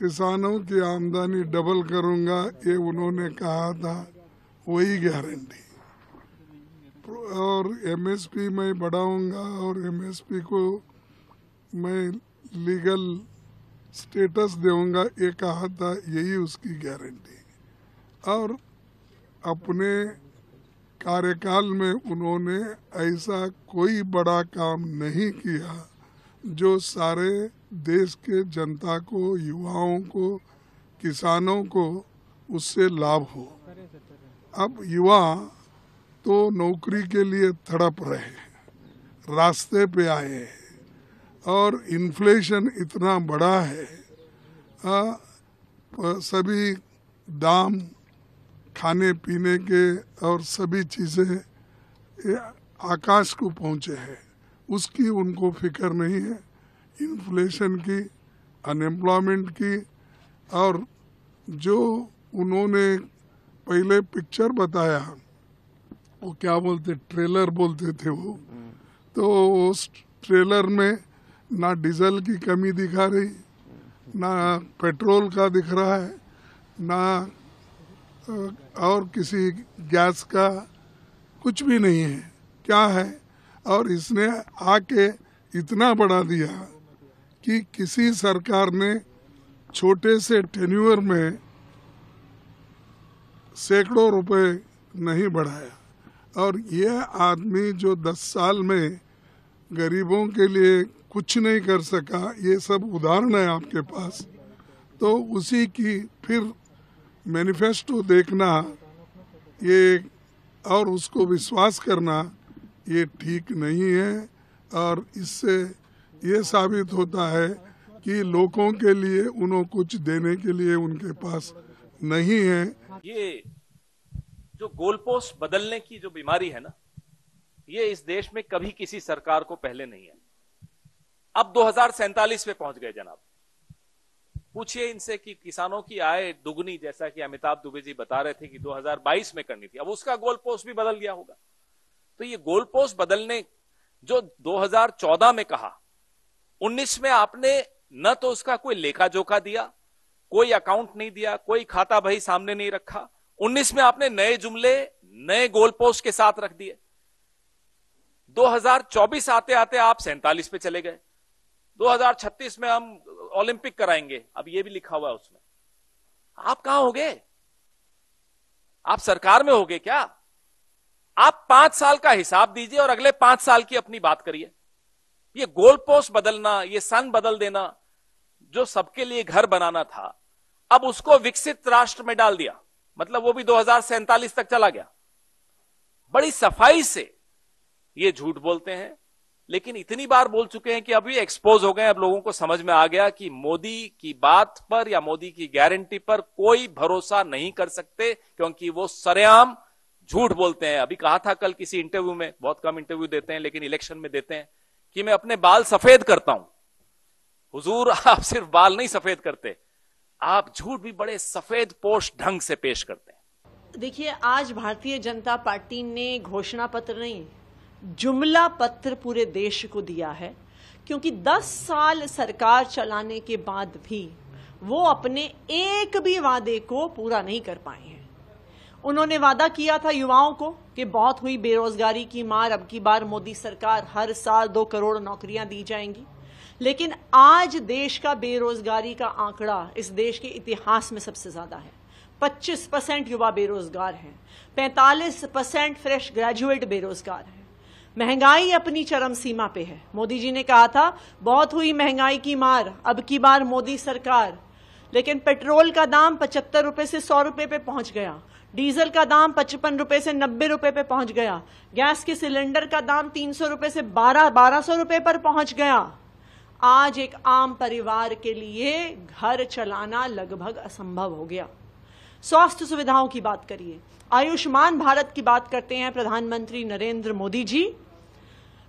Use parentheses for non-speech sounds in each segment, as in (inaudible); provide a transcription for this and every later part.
किसानों की आमदनी डबल करूंगा ये उन्होंने कहा था वही गारंटी और एमएसपी मैं बढ़ाऊंगा और एमएसपी को मैं लीगल स्टेटस दूंगा ये कहा था यही उसकी गारंटी और अपने कार्यकाल में उन्होंने ऐसा कोई बड़ा काम नहीं किया जो सारे देश के जनता को युवाओं को किसानों को उससे लाभ हो अब युवा तो नौकरी के लिए तड़प रहे हैं रास्ते पे आए हैं और इन्फ्लेशन इतना बड़ा है आ, सभी दाम खाने पीने के और सभी चीज़ें आकाश को पहुँचे हैं उसकी उनको फिक्र नहीं है इन्फ्लेशन की अनएम्प्लॉयमेंट की और जो उन्होंने पहले पिक्चर बताया वो क्या बोलते ट्रेलर बोलते थे वो तो उस ट्रेलर में ना डीजल की कमी दिखा रही ना पेट्रोल का दिख रहा है ना और किसी गैस का कुछ भी नहीं है क्या है और इसने आके इतना बढ़ा दिया कि किसी सरकार ने छोटे से टेन्यूअर में सैकड़ों रुपए नहीं बढ़ाया और यह आदमी जो दस साल में गरीबों के लिए कुछ नहीं कर सका ये सब उदाहरण है आपके पास तो उसी की फिर मैनिफेस्टो देखना ये और उसको विश्वास करना ये ठीक नहीं है और इससे ये साबित होता है कि लोगों के लिए उन्हों कुछ देने के लिए उनके पास नहीं है ये जो गोलपोस्ट बदलने की जो बीमारी है ना ये इस देश में कभी किसी सरकार को पहले नहीं है अब दो पे पहुंच गए जनाब पूछिए इनसे कि किसानों की आय दुगनी जैसा कि अमिताभ दुबे जी बता रहे थे कि 2022 में करनी थी अब उसका गोल पोस्ट भी बदल गया होगा तो ये गोल पोस्ट बदलने जो 2014 में कहा उन्नीस में आपने न तो उसका कोई लेखा जोखा दिया कोई अकाउंट नहीं दिया कोई खाता भाई सामने नहीं रखा उन्नीस में आपने नए जुमले नए गोल पोस्ट के साथ रख दिए 2024 आते आते आप सैंतालीस पे चले गए 2036 में हम ओलंपिक कराएंगे अब ये भी लिखा हुआ है उसमें आप कहा हो गए आप सरकार में हो गए क्या आप पांच साल का हिसाब दीजिए और अगले पांच साल की अपनी बात करिए ये गोल पोस्ट बदलना ये सन बदल देना जो सबके लिए घर बनाना था अब उसको विकसित राष्ट्र में डाल दिया मतलब वो भी दो तक चला गया बड़ी सफाई से ये झूठ बोलते हैं लेकिन इतनी बार बोल चुके हैं कि अब ये एक्सपोज हो गए अब लोगों को समझ में आ गया कि मोदी की बात पर या मोदी की गारंटी पर कोई भरोसा नहीं कर सकते क्योंकि वो सरेआम झूठ बोलते हैं अभी कहा था कल किसी इंटरव्यू में बहुत कम इंटरव्यू देते हैं लेकिन इलेक्शन में देते हैं कि मैं अपने बाल सफेद करता हूं हुजूर (laughs) आप सिर्फ बाल नहीं सफेद करते आप झूठ भी बड़े सफेद पोष ढंग से पेश करते हैं देखिए आज भारतीय जनता पार्टी ने घोषणा पत्र नहीं जुमला पत्र पूरे देश को दिया है क्योंकि 10 साल सरकार चलाने के बाद भी वो अपने एक भी वादे को पूरा नहीं कर पाए हैं उन्होंने वादा किया था युवाओं को कि बहुत हुई बेरोजगारी की मार अब की बार मोदी सरकार हर साल दो करोड़ नौकरियां दी जाएंगी लेकिन आज देश का बेरोजगारी का आंकड़ा इस देश के इतिहास में सबसे ज्यादा है 25 परसेंट युवा बेरोजगार हैं 45 परसेंट फ्रेश ग्रेजुएट बेरोजगार हैं महंगाई अपनी चरम सीमा पे है मोदी जी ने कहा था बहुत हुई महंगाई की मार अब की बार मोदी सरकार लेकिन पेट्रोल का दाम पचहत्तर रुपए से सौ रुपए पे पहुंच गया डीजल का दाम पचपन रुपए से नब्बे रुपए पे पहुंच गया गैस के सिलेंडर का दाम तीन सौ रुपए से बारह बारह सौ रुपए पर पहुंच गया आज एक आम परिवार के लिए घर चलाना लगभग असंभव हो गया स्वास्थ्य सुविधाओं की बात करिए आयुष्मान भारत की बात करते हैं प्रधानमंत्री नरेंद्र मोदी जी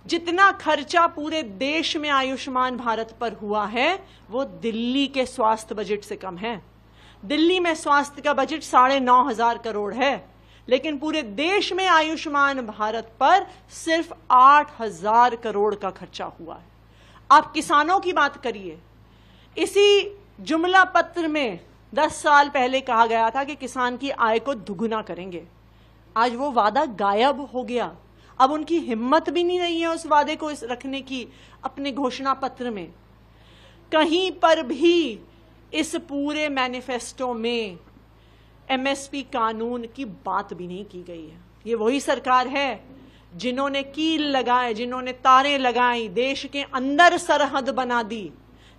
जितना खर्चा पूरे देश में आयुष्मान भारत पर हुआ है वो दिल्ली के स्वास्थ्य बजट से कम है दिल्ली में स्वास्थ्य का बजट साढ़े नौ हजार करोड़ है लेकिन पूरे देश में आयुष्मान भारत पर सिर्फ आठ हजार करोड़ का खर्चा हुआ है आप किसानों की बात करिए इसी जुमला पत्र में दस साल पहले कहा गया था कि किसान की आय को दुगुना करेंगे आज वो वादा गायब हो गया अब उनकी हिम्मत भी नहीं रही है उस वादे को इस रखने की अपने घोषणा पत्र में कहीं पर भी इस पूरे मैनिफेस्टो में एमएसपी कानून की बात भी नहीं की गई है ये वही सरकार है जिन्होंने कील लगाए जिन्होंने तारे लगाई देश के अंदर सरहद बना दी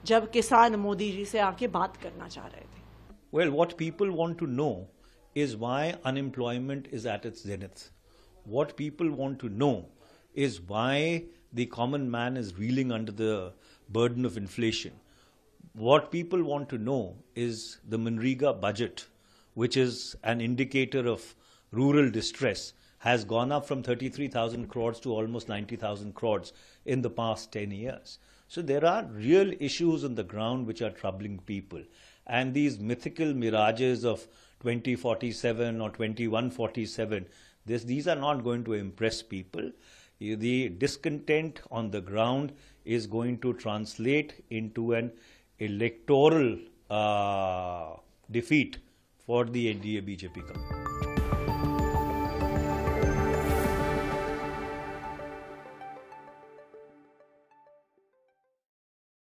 जब किसान मोदी जी से आके बात करना चाह रहे थे well what people want to know is why unemployment is at its zenith what people want to know is why the common man is reeling under the burden of inflation what people want to know is the Manrega budget, which is an indicator of rural distress, has gone up from 33,000 crores to almost 90,000 crores in the past 10 years. So there are real issues on the ground which are troubling people. And these mythical mirages of 2047 or 2147, this, these are not going to impress people. The discontent on the ground is going to translate into an electoral uh, defeat for the NDA BJP government.